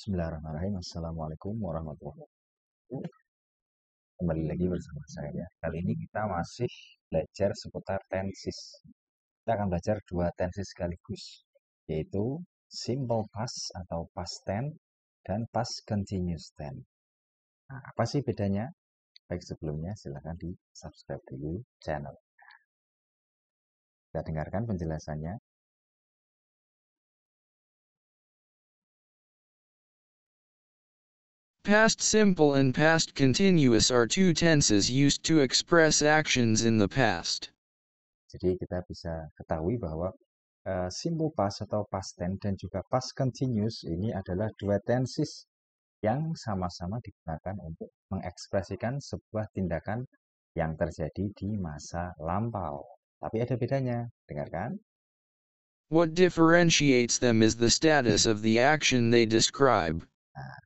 Bismillahirrahmanirrahim. Assalamualaikum warahmatullahi wabarakatuh. Kembali lagi bersama saya. Kali ini kita masih belajar seputar tensis. Kita akan belajar dua tensis sekaligus, yaitu simple past atau past tense dan past continuous tense. Nah, apa sih bedanya? Baik sebelumnya silahkan di subscribe dulu channel. Kita dengarkan penjelasannya Past simple and past continuous are two tenses used to express actions in the past. Jadi kita bisa ketahui bahwa uh, simple past atau past tense dan juga past continuous ini adalah dua tenses yang sama-sama digunakan untuk mengekspresikan sebuah tindakan yang terjadi di masa lampau. Tapi ada bedanya, dengarkan. What differentiates them is the status of the action they describe. Nah,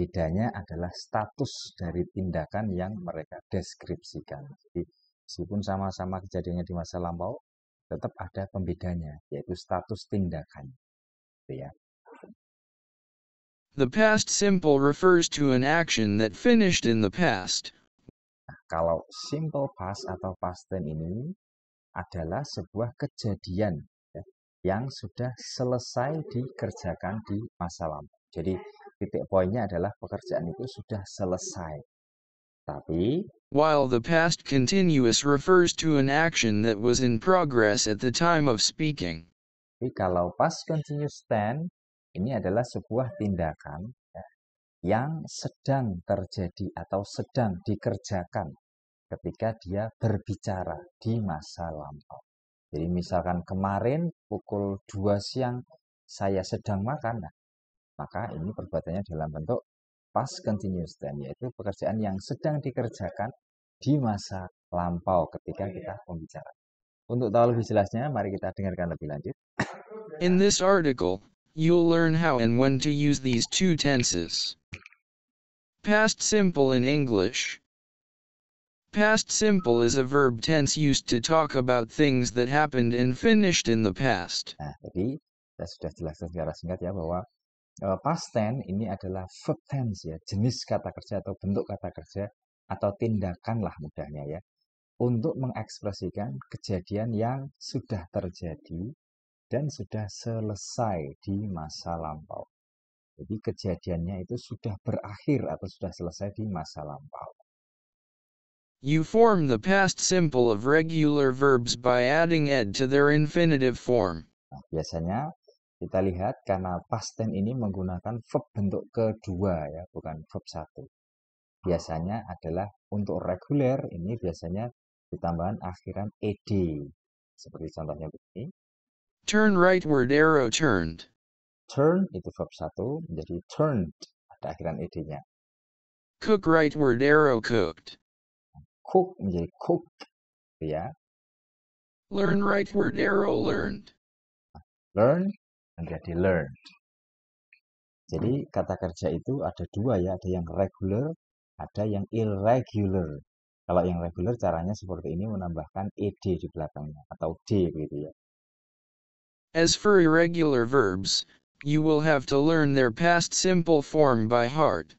Bedanya adalah status dari tindakan yang mereka deskripsikan. Jadi, meskipun sama-sama kejadiannya di masa lampau, tetap ada pembedanya, yaitu status tindakan. Gitu ya. The past simple refers to an action that finished in the past. Nah, kalau simple past atau past tense ini adalah sebuah kejadian ya, yang sudah selesai dikerjakan di masa lampau. Jadi titik poinnya adalah pekerjaan itu sudah selesai. Tapi, while the past continuous refers to an action that was in progress at the time of speaking. Tapi kalau past continuous tense ini adalah sebuah tindakan ya, yang sedang terjadi atau sedang dikerjakan ketika dia berbicara di masa lampau. Jadi misalkan kemarin pukul 2 siang saya sedang makan, nah maka ini perbuatannya dalam bentuk past continuous tense, yaitu pekerjaan yang sedang dikerjakan di masa lampau ketika kita pembicara. Untuk tahu lebih jelasnya, mari kita dengarkan lebih lanjut. In this article, you'll learn how and when to use these two tenses. Past simple in English. Past simple is a verb tense used to talk about things that happened and finished in the past. Nah, jadi kita sudah jelaskan secara singkat ya bahwa Eh, past tense ini adalah verb tense ya, jenis kata kerja atau bentuk kata kerja atau tindakan lah mudahnya ya. Untuk mengekspresikan kejadian yang sudah terjadi dan sudah selesai di masa lampau. Jadi kejadiannya itu sudah berakhir atau sudah selesai di masa lampau. You form the past simple of regular verbs by adding ed to their infinitive form. Nah, biasanya kita lihat karena past tense ini menggunakan verb bentuk kedua ya, bukan verb satu. Biasanya adalah untuk reguler ini biasanya ditambahkan akhiran ed. Seperti contohnya begini. Turn rightward arrow turned. Turn itu verb satu menjadi turned ada akhiran ed-nya. Cook rightward arrow cooked. Cook menjadi cook ya. Learn rightward arrow learned. Learn menjadi learned. Jadi hmm. kata kerja itu ada dua ya, ada yang regular, ada yang irregular. Kalau yang regular caranya seperti ini menambahkan ed di belakangnya atau d gitu ya. As for irregular verbs, you will have to learn their past simple form by heart.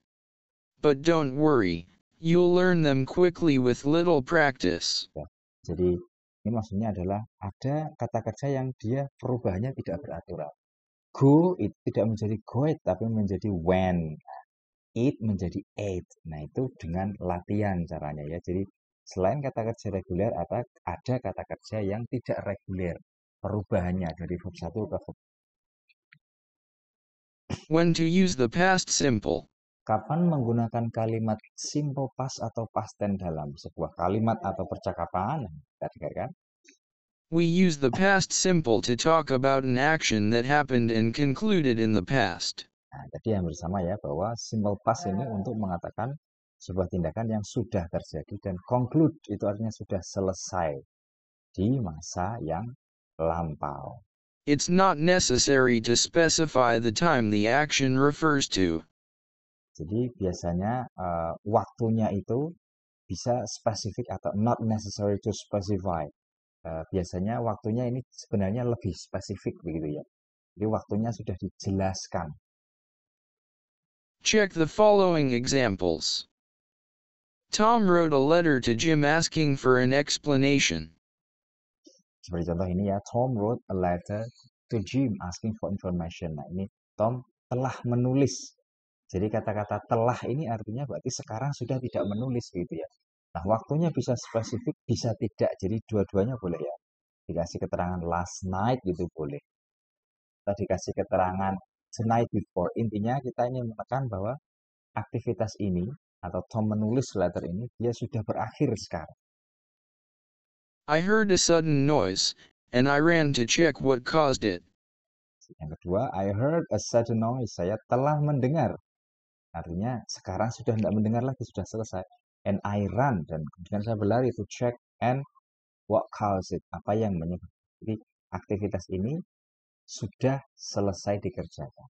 But don't worry, you'll learn them quickly with little practice. Ya, jadi ini maksudnya adalah ada kata kerja yang dia perubahannya tidak beraturan go itu tidak menjadi goet tapi menjadi when it menjadi ate. nah itu dengan latihan caranya ya jadi selain kata kerja reguler ada ada kata kerja yang tidak reguler perubahannya dari verb satu ke verb When to use the past simple. Kapan menggunakan kalimat simple past atau past tense dalam sebuah kalimat atau percakapan? Kita dengarkan. We use the past simple to talk about an action that happened and concluded in the past. Nah, jadi yang bersama ya bahwa simple past ini ah. untuk mengatakan sebuah tindakan yang sudah terjadi dan conclude itu artinya sudah selesai di masa yang lampau. It's not necessary to specify the time the action refers to. Jadi biasanya uh, waktunya itu bisa spesifik atau not necessary to specify. Eh, biasanya waktunya ini sebenarnya lebih spesifik begitu ya. Jadi waktunya sudah dijelaskan. Check the following examples. Tom wrote a letter to Jim asking for an explanation. Seperti contoh ini ya, Tom wrote a letter to Jim asking for information. Nah ini Tom telah menulis. Jadi kata-kata telah ini artinya berarti sekarang sudah tidak menulis gitu ya. Nah, waktunya bisa spesifik, bisa tidak. Jadi dua-duanya boleh ya. Dikasih keterangan last night gitu boleh. Kita dikasih keterangan tonight before. Intinya kita ingin menekan bahwa aktivitas ini atau Tom menulis letter ini dia sudah berakhir sekarang. I heard a sudden noise and I ran to check what caused it. Yang kedua, I heard a sudden noise. Saya telah mendengar. Artinya sekarang sudah tidak mendengar lagi, sudah selesai and I run dan kemudian saya berlari to check and what caused it apa yang menyebabkan jadi aktivitas ini sudah selesai dikerjakan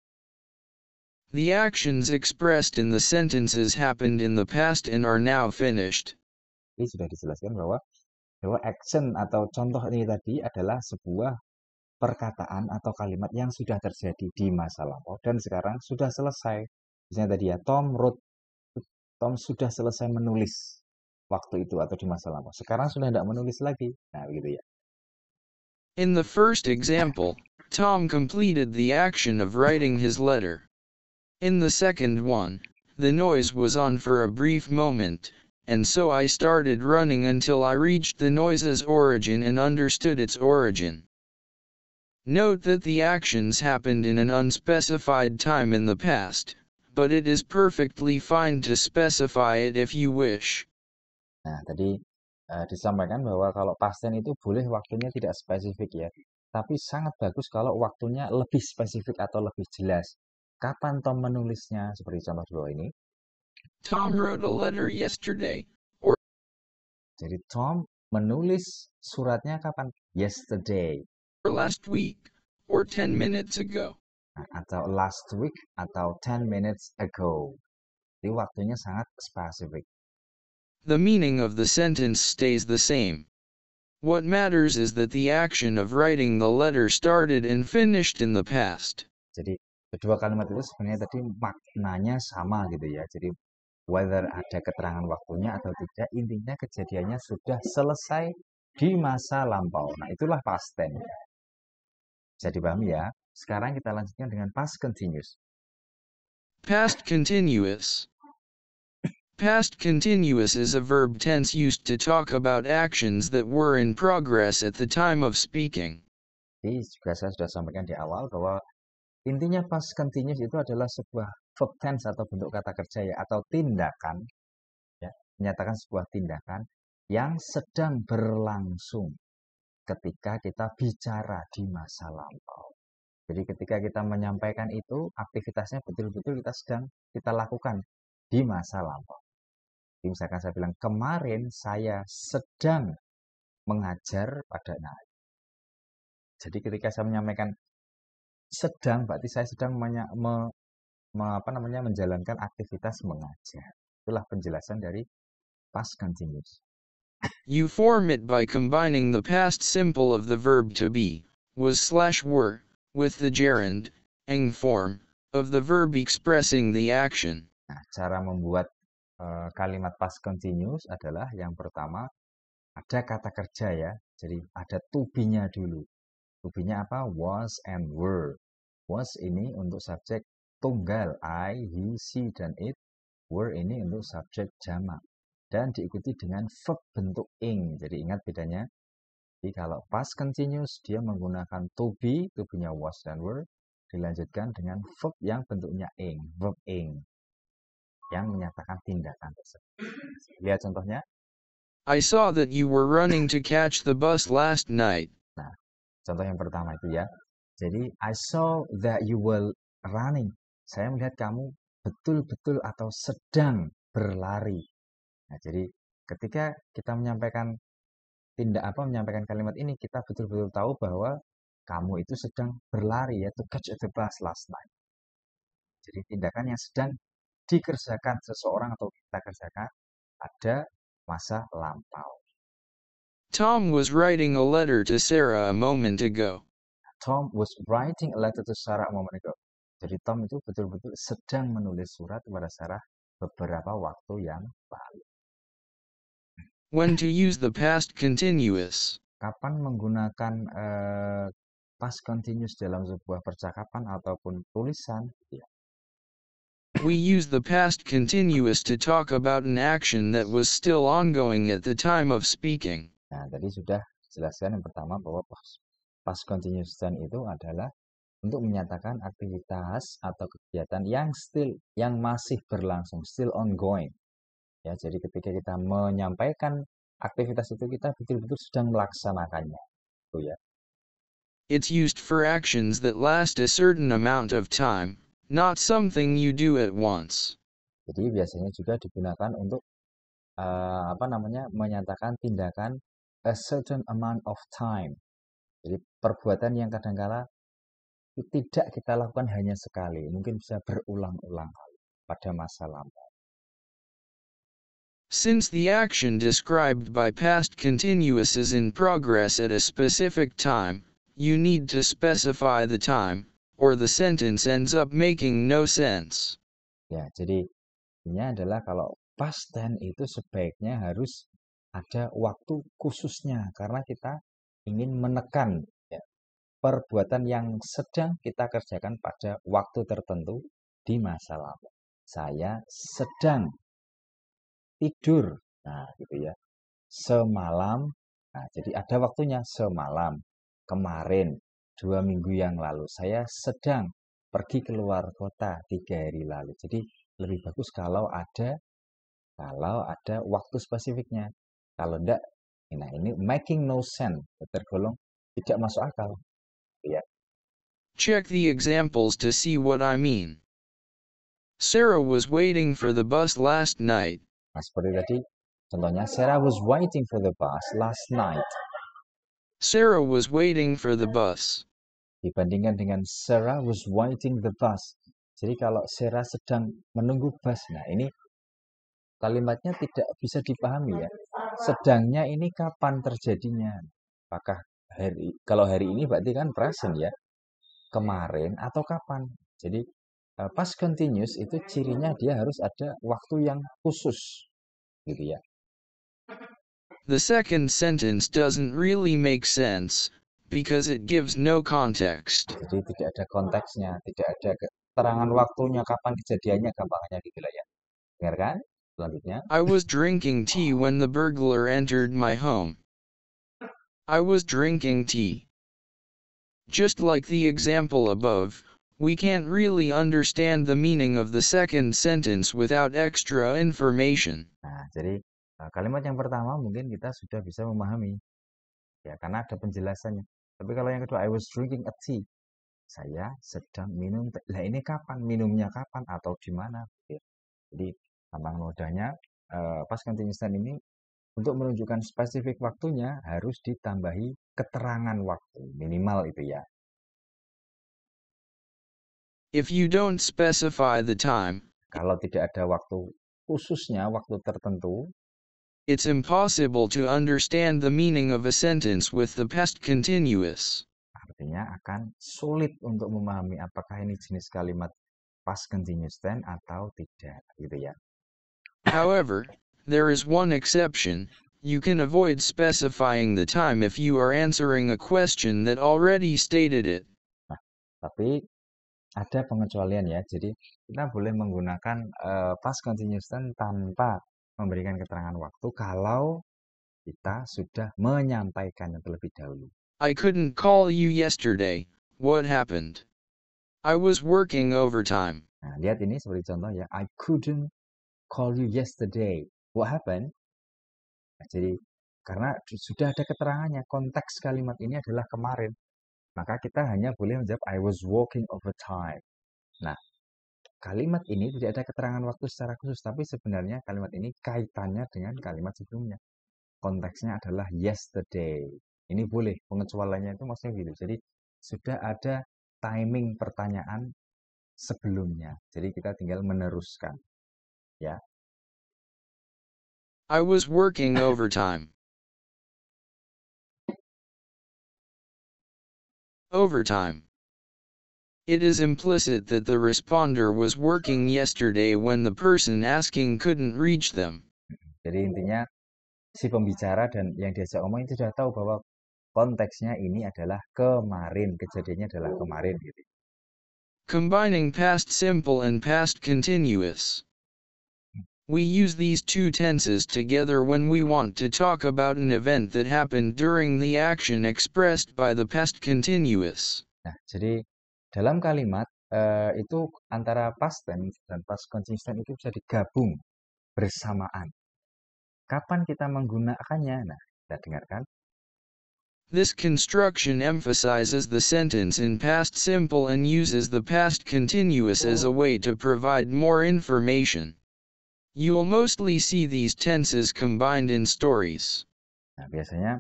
The actions expressed in the sentences happened in the past and are now finished. Ini sudah dijelaskan bahwa bahwa action atau contoh ini tadi adalah sebuah perkataan atau kalimat yang sudah terjadi di masa lampau dan sekarang sudah selesai. Misalnya tadi ya Tom wrote Tom sudah selesai menulis waktu itu atau di masa lampau. Sekarang sudah tidak menulis lagi. Nah, begitu ya. In the first example, Tom completed the action of writing his letter. In the second one, the noise was on for a brief moment, and so I started running until I reached the noise's origin and understood its origin. Note that the actions happened in an unspecified time in the past, but it is perfectly fine to specify it if you wish. Nah, tadi uh, disampaikan bahwa kalau pasien itu boleh waktunya tidak spesifik ya, tapi sangat bagus kalau waktunya lebih spesifik atau lebih jelas. Kapan Tom menulisnya seperti contoh di ini? Tom wrote a letter yesterday. Or... Jadi Tom menulis suratnya kapan? Yesterday. Or last week or 10 minutes ago. Nah, atau last week atau 10 minutes ago. Jadi waktunya sangat spesifik. The meaning of the sentence stays the same. What matters is that the action of writing the letter started and finished in the past. Jadi kedua kalimat itu sebenarnya tadi maknanya sama gitu ya. Jadi whether ada keterangan waktunya atau tidak, intinya kejadiannya sudah selesai di masa lampau. Nah, itulah past tense. Bisa dipahami ya? Sekarang kita lanjutkan dengan past continuous. Past continuous. Past continuous is a verb tense used to talk about actions that were in progress at the time of speaking. Jadi juga saya sudah sampaikan di awal bahwa intinya past continuous itu adalah sebuah verb tense atau bentuk kata kerja ya atau tindakan ya, menyatakan sebuah tindakan yang sedang berlangsung ketika kita bicara di masa lampau. Jadi ketika kita menyampaikan itu, aktivitasnya betul-betul kita sedang kita lakukan di masa lampau. Jadi misalkan saya bilang, kemarin saya sedang mengajar pada anak. Jadi ketika saya menyampaikan sedang, berarti saya sedang menya, me, me, apa namanya, menjalankan aktivitas mengajar. Itulah penjelasan dari past continuous. You form it by combining the past simple of the verb to be, was slash were, with the gerund, ing form, of the verb expressing the action. Nah, cara membuat uh, kalimat past continuous adalah yang pertama ada kata kerja ya. Jadi ada to be-nya dulu. To be-nya apa? Was and were. Was ini untuk subjek tunggal I, he, she, dan it. Were ini untuk subjek jamak. Dan diikuti dengan verb bentuk ing. Jadi ingat bedanya jadi kalau past continuous dia menggunakan to be, to be-nya was dan were, dilanjutkan dengan verb yang bentuknya ing, verb ing, yang menyatakan tindakan tersebut. Lihat contohnya. I saw that you were running to catch the bus last night. Nah, contoh yang pertama itu ya. Jadi, I saw that you were running. Saya melihat kamu betul-betul atau sedang berlari. Nah, jadi ketika kita menyampaikan tindak apa menyampaikan kalimat ini kita betul-betul tahu bahwa kamu itu sedang berlari ya to catch the bus last night. Jadi tindakan yang sedang dikerjakan seseorang atau kita kerjakan pada masa lampau. Tom was writing a letter to Sarah a moment ago. Tom was writing a letter to Sarah a moment ago. Jadi Tom itu betul-betul sedang menulis surat kepada Sarah beberapa waktu yang lalu. When to use the past continuous. Kapan menggunakan uh, past continuous dalam sebuah percakapan ataupun tulisan. Yeah. We use the past continuous to talk about an action that was still ongoing at the time of speaking. Nah, tadi sudah jelaskan yang pertama bahwa past, past continuous dan itu adalah untuk menyatakan aktivitas atau kegiatan yang still yang masih berlangsung, still ongoing. Ya, jadi ketika kita menyampaikan aktivitas itu kita betul-betul sedang melaksanakannya. Itu ya. It's used for actions that last a certain amount of time, not something you do at once. Jadi biasanya juga digunakan untuk uh, apa namanya menyatakan tindakan a certain amount of time. Jadi perbuatan yang kadangkala tidak kita lakukan hanya sekali, mungkin bisa berulang-ulang pada masa lama. Since the action described by past continuous is in progress at a specific time, you need to specify the time, or the sentence ends up making no sense. Ya, jadi ini adalah kalau past tense itu sebaiknya harus ada waktu khususnya karena kita ingin menekan ya, perbuatan yang sedang kita kerjakan pada waktu tertentu di masa lalu. Saya sedang tidur. Nah, gitu ya. Semalam. Nah, jadi ada waktunya semalam. Kemarin, dua minggu yang lalu, saya sedang pergi keluar kota tiga hari lalu. Jadi lebih bagus kalau ada kalau ada waktu spesifiknya. Kalau tidak, nah ini making no sense, tergolong tidak masuk akal. Gitu ya. Check the examples to see what I mean. Sarah was waiting for the bus last night, Nah, seperti tadi contohnya Sarah was waiting for the bus last night. Sarah was waiting for the bus. Dibandingkan dengan Sarah was waiting the bus. Jadi kalau Sarah sedang menunggu bus, nah ini kalimatnya tidak bisa dipahami ya. Sedangnya ini kapan terjadinya? Apakah hari kalau hari ini berarti kan present ya? Kemarin atau kapan? Jadi Eh, pas continuous itu cirinya dia harus ada waktu yang khusus gitu ya. The second sentence doesn't really make sense because it gives no context. Jadi tidak ada konteksnya, tidak ada keterangan waktunya kapan kejadiannya gampangnya gitu lah ya. Dengarkan selanjutnya. I was drinking tea when the burglar entered my home. I was drinking tea. Just like the example above, We can't really understand the meaning of the second sentence without extra information. Nah, jadi eh, kalimat yang pertama mungkin kita sudah bisa memahami. Ya, karena ada penjelasannya. Tapi kalau yang kedua, I was drinking a tea. Saya sedang minum teh. Lah ini kapan? Minumnya kapan? Atau di mana? Gitu ya. Jadi tambang nodanya eh, pas continuous time ini untuk menunjukkan spesifik waktunya harus ditambahi keterangan waktu minimal itu ya If you don't specify the time, kalau tidak ada waktu khususnya waktu tertentu, it's impossible to understand the meaning of a sentence with the past continuous. Artinya akan sulit untuk memahami apakah ini jenis kalimat past continuous tense atau tidak, gitu ya. However, there is one exception. You can avoid specifying the time if you are answering a question that already stated it. Nah, tapi ada pengecualian ya. Jadi kita boleh menggunakan uh, past continuous tense tanpa memberikan keterangan waktu kalau kita sudah menyampaikannya terlebih dahulu. I couldn't call you yesterday. What happened? I was working overtime. Nah, lihat ini sebagai contoh ya. I couldn't call you yesterday. What happened? Nah, jadi karena sudah ada keterangannya, konteks kalimat ini adalah kemarin maka kita hanya boleh menjawab I was walking over time. Nah, kalimat ini tidak ada keterangan waktu secara khusus, tapi sebenarnya kalimat ini kaitannya dengan kalimat sebelumnya. Konteksnya adalah yesterday. Ini boleh, pengecualiannya itu maksudnya gitu. Jadi sudah ada timing pertanyaan sebelumnya. Jadi kita tinggal meneruskan. Ya. I was working overtime. Overtime. It is implicit that the responder was working yesterday when the person asking couldn't reach them. Jadi intinya si pembicara dan yang diajak ngomong itu sudah tahu bahwa konteksnya ini adalah kemarin, kejadiannya adalah kemarin gitu. Combining past simple and past continuous. We use these two tenses together when we want to talk about an event that happened during the action expressed by the past continuous. Nah, jadi dalam kalimat uh, itu antara past tense dan past continuous tense itu bisa digabung bersamaan. Kapan kita menggunakannya? Nah, kita dengarkan. This construction emphasizes the sentence in past simple and uses the past continuous as a way to provide more information. You will mostly see these tenses combined in stories. Nah, biasanya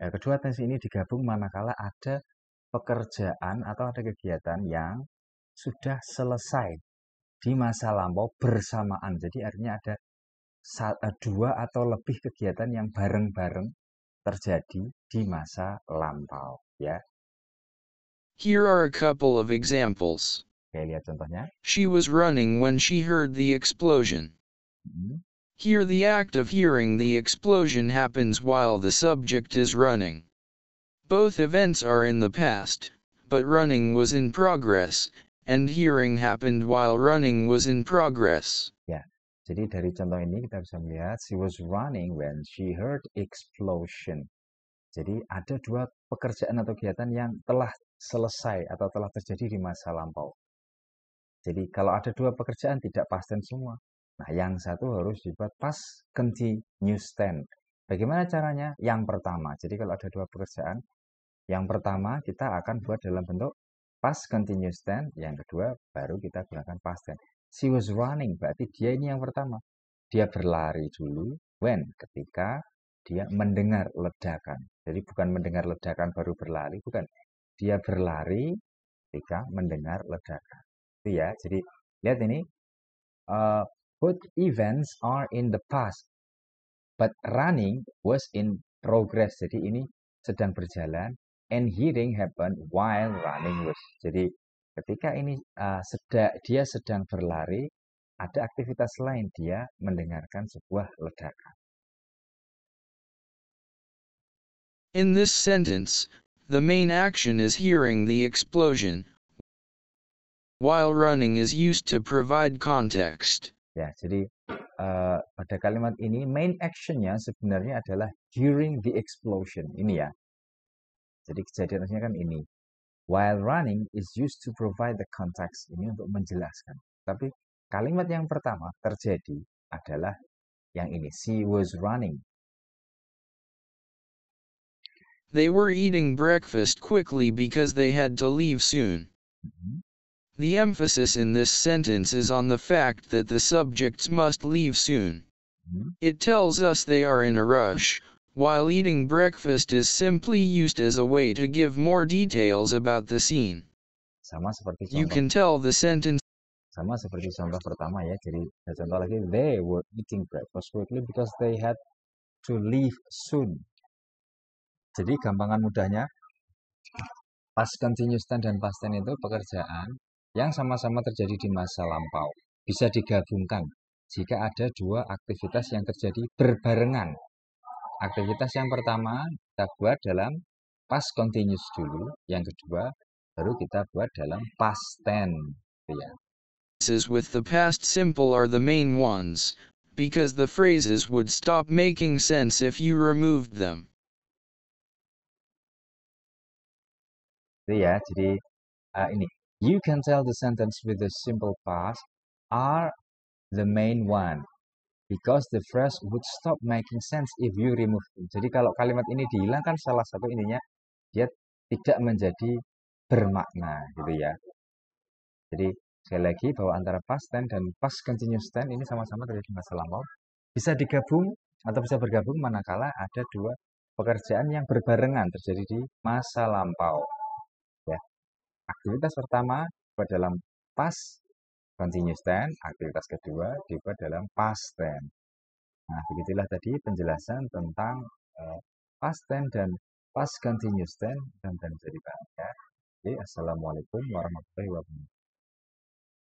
eh, kedua tense ini digabung manakala ada pekerjaan atau ada kegiatan yang sudah selesai di masa lampau bersamaan. Jadi artinya ada eh, dua atau lebih kegiatan yang bareng-bareng terjadi di masa lampau, ya. Here are a couple of examples. Oke, lihat contohnya. She was running when she heard the explosion. Here the act of hearing the explosion happens while the subject is running. Both events are in the past, but running was in progress, and hearing happened while running was in progress. Ya, jadi dari contoh ini kita bisa melihat she was running when she heard explosion. Jadi ada dua pekerjaan atau kegiatan yang telah selesai atau telah terjadi di masa lampau. Jadi kalau ada dua pekerjaan tidak pasten semua. Nah, yang satu harus dibuat pas continuous tense. Bagaimana caranya? Yang pertama, jadi kalau ada dua pekerjaan, yang pertama kita akan buat dalam bentuk pas continuous tense, yang kedua baru kita gunakan past tense. She was running, berarti dia ini yang pertama. Dia berlari dulu, when? Ketika dia mendengar ledakan. Jadi bukan mendengar ledakan baru berlari, bukan. Dia berlari ketika mendengar ledakan. Itu ya, jadi lihat ini, uh, Both events are in the past, but running was in progress. Jadi ini sedang berjalan and hearing happened while running was. Jadi ketika ini uh, ah, sedang dia sedang berlari, ada aktivitas lain dia mendengarkan sebuah ledakan. In this sentence, the main action is hearing the explosion, while running is used to provide context. Ya, jadi uh, pada kalimat ini main actionnya sebenarnya adalah during the explosion. Ini ya. Jadi kejadiannya kan ini. While running is used to provide the context. Ini untuk menjelaskan. Tapi kalimat yang pertama terjadi adalah yang ini. She was running. They were eating breakfast quickly because they had to leave soon. Mm-hmm. The emphasis in this sentence is on the fact that the subjects must leave soon. Mm-hmm. It tells us they are in a rush, while eating breakfast is simply used as a way to give more details about the scene. Sama seperti contoh. You can tell the sentence. Sama seperti contoh pertama ya, jadi contoh lagi they were eating breakfast quickly because they had to leave soon. Jadi gampangan mudahnya past continuous tense dan past tense itu pekerjaan yang sama-sama terjadi di masa lampau. Bisa digabungkan jika ada dua aktivitas yang terjadi berbarengan. Aktivitas yang pertama kita buat dalam past continuous dulu, yang kedua baru kita buat dalam past tense. Gitu ya. Phrases with the past simple are the main ones, because the phrases would stop making sense if you removed them. Itu ya, jadi uh, ini You can tell the sentence with the simple past are the main one. Because the phrase would stop making sense if you remove them. Jadi kalau kalimat ini dihilangkan salah satu ininya, dia tidak menjadi bermakna gitu ya. Jadi sekali lagi bahwa antara past tense dan past continuous tense ini sama-sama terjadi masa lampau. Bisa digabung atau bisa bergabung manakala ada dua pekerjaan yang berbarengan terjadi di masa lampau. Aktivitas pertama dibuat dalam past continuous tense, aktivitas kedua dibuat dalam past tense. Nah, begitulah tadi penjelasan tentang uh, past tense dan past continuous tense dan dan bahan. Jadi, Assalamualaikum warahmatullahi wabarakatuh.